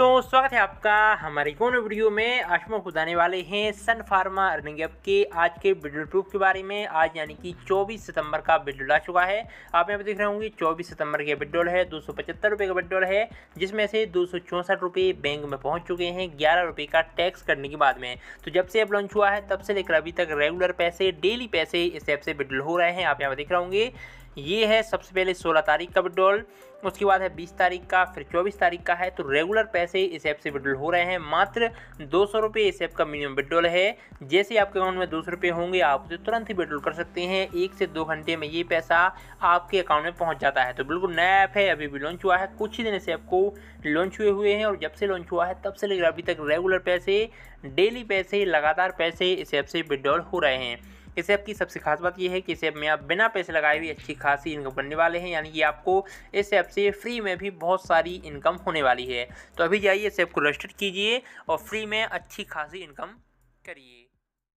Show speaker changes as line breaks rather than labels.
दोस्तों स्वागत है आपका हमारी कौन वीडियो में आज हम वाले हैं सन फार्मा अर्निंग एप के आज के बिडल प्रूफ के बारे में आज यानी कि 24 सितंबर का बिडल आ चुका है आप यहाँ पर देख रहे होंगे 24 सितंबर के बिडल है दो सौ का बिडल है जिसमें से दो सौ बैंक में पहुँच चुके हैं ग्यारह रुपये का टैक्स करने के बाद में तो जब से ऐप लॉन्च हुआ है तब से लेकर अभी तक रेगुलर पैसे डेली पैसे इस ऐप से बिडल हो रहे हैं आप यहाँ पर देख रहे होंगे ये है सबसे पहले सोलह तारीख का विड्रॉल उसके बाद है बीस तारीख का फिर चौबीस तारीख का है तो रेगुलर पैसे इस ऐप से विड्रॉल हो रहे हैं मात्र दो सौ रुपये इस ऐप का मिनिमम विड्रॉल है जैसे आपके अकाउंट में दो सौ रुपये होंगे आप उसे तुरंत ही विड्रॉल कर सकते हैं एक से दो घंटे में ये पैसा आपके अकाउंट में पहुंच जाता है तो बिल्कुल नया ऐप है अभी भी लॉन्च हुआ है कुछ ही दिन इस ऐप को लॉन्च हुए हुए हैं और जब से लॉन्च हुआ है तब से लेकर अभी तक रेगुलर पैसे डेली पैसे लगातार पैसे इस ऐप से विड्रॉल हो रहे हैं इस ऐप की सबसे खास बात यह है कि इस ऐप में आप बिना पैसे लगाए भी अच्छी खासी इनकम करने वाले हैं यानी कि आपको इस ऐप से फ्री में भी बहुत सारी इनकम होने वाली है तो अभी जाइए इस ऐप को रजिस्टर कीजिए और फ्री में अच्छी खासी इनकम
करिए